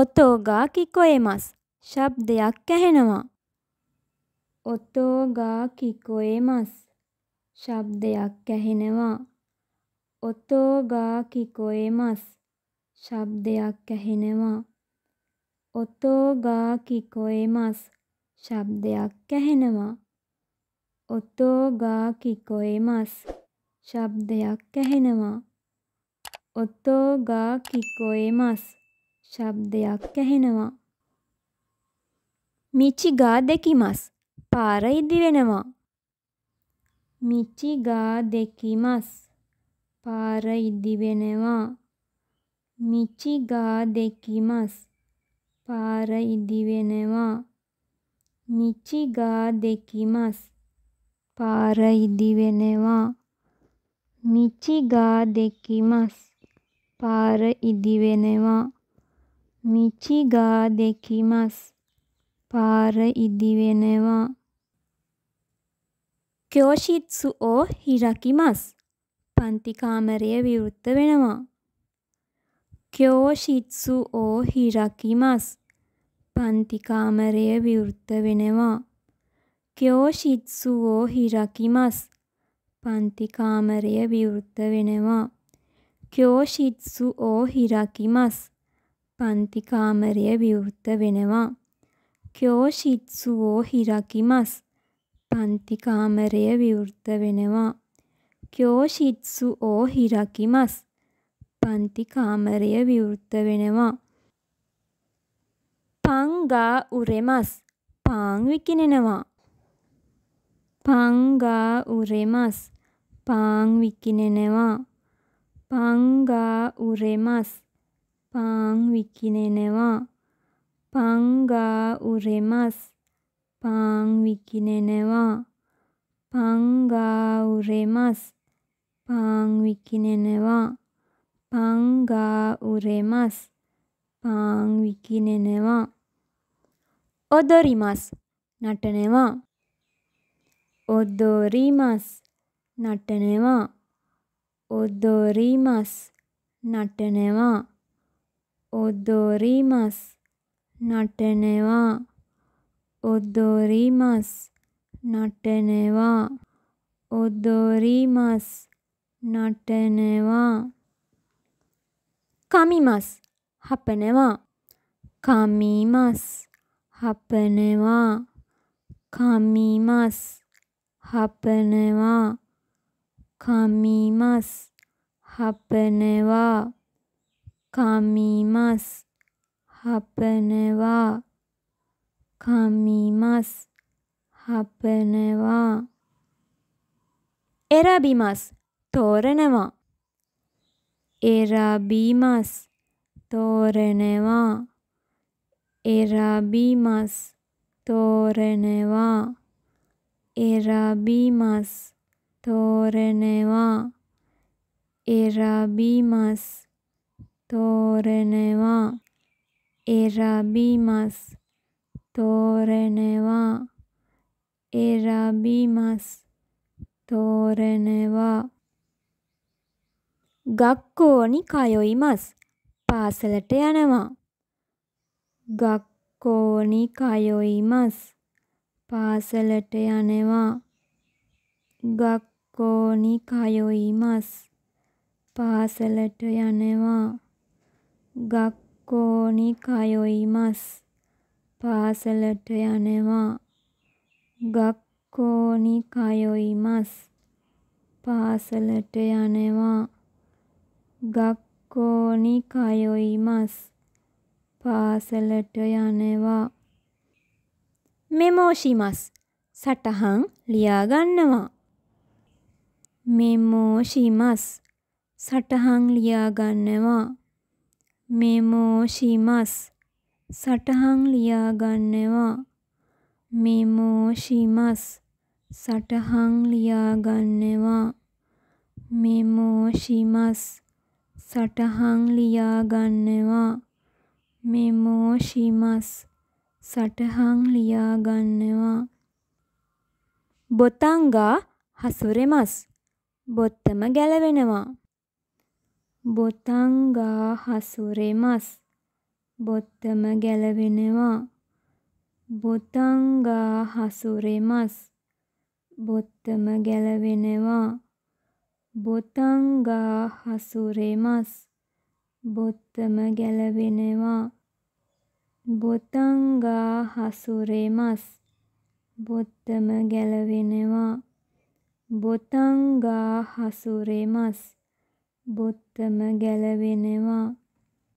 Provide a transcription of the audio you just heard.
ඔතෝගා කිකොයමස් ශබ්දයක් ඇහෙනවා. ඔතෝගා කිකොයමස් ශබ්දයක් ඇහෙනවා. ඔතෝගා කිකොයමස් ශබ්දයක් ඇහෙනවා. ඔතෝගා කිකොයමස් ශබ්දයක් ඇහෙනවා. ඔතෝගා කිකොයමස් ශබ්දයක් ඇහෙනවා. ඔතෝගා කිකොයමස් ශබ්දයක් ඇහෙනවා. මිචිගා දෙකිමස් පාර ඉදිවෙනවා. මිචිගා දෙකිමස් පාර ඉදිවෙනවා. මිචිගා දෙකිමස් පාර ඉදිවෙනවා. මිචිගා දෙකිමස් පාර ඉදිවෙනවා. මිචිගා දෙකිමස් පාර ඉදිවෙනවා. මිචිගා දෙකිමස් පාර ඉදිවෙනවා. ක්‍යෝෂිත්සු ඕ හිරකිමස් පන්තිකාමරය විවෘත්ත වෙනවා. ක්‍යෝෂිත්සු ඕ හිරකිමස් පන්තිකාමරය විවෘත්ත වෙනවා. ක්‍යෝෂිත්සු ඕ හිරකිමස් පන්තිකාමරය විවෘත්ත වෙනවා. ක්‍යෝෂිත්සු ඕ හිරකිමස් පන්ති කාමරය විවෘත වෙනවා. "කියෝෂිත්සුවෝ හිරකිමස්" පන්ති කාමරය විවෘත වෙනවා. "කියෝෂිත්සුවෝ හිරකිමස්" පන්ති කාමරය විවෘත වෙනවා. "පං ගා උරෙමස්" පාන් විකිණෙනවා. "පං ගා උරෙමස්" පාන් විකිණෙනවා. "පං ගා උරෙමස්" パンウィキネネはパンが売れます。パンウィキネネはパンが売れます。パンウィキネネはパンが売れます。パンウィキネネは踊ります。ナテネは踊ります。ナテネは踊ります。ナテネは踊ります。なてねは踊ります。なてねは踊ります。なてねは噛みます。はぺねは噛みます。はぺねは噛みます。はぺねは噛みます。はぺねは噛みます。ハプネは噛みます。ハプネは選びます。トレネは選びます。トレネは選びます。トレネは選びます。トレネは選びます。トレネは選びます。トレネは選びます。トレネは学校に通います。パーセルテヤネは学校に通います。パーセレテアネは学校に通います。パーセレテアネは学校に通います。パーセルト屋根は学校に通います。パーセルト屋根は学校に通います。パーセルト屋根はメモします。サタハンリアガンナはメモします。サタハンリアガンナは මෙමෝෂිමස් සටහන් ලියාගන්නවා මෙමෝෂිමස් සටහන් ලියාගන්නවා මෙමෝෂිමස් සටහන් ලියාගන්නවා මෙමෝෂිමස් සටහන් ලියාගන්නවා බොතංගා හසුරෙමස් බොත්තම ගැලවෙනවා බොතංගා හසුරෙ මස් බොත්තම ගැලවෙනවා බොතංගා හසුරෙ මස් බොත්තම ගැලවෙනවා බොතංගා හසුරෙ මස් බොත්තම ගැලවෙනවා බොතංගා හසුරෙ මස් බොත්තම ගැලවෙනවා බොතංගා හසුරෙ මස් බොත්තම ගැලවෙනවා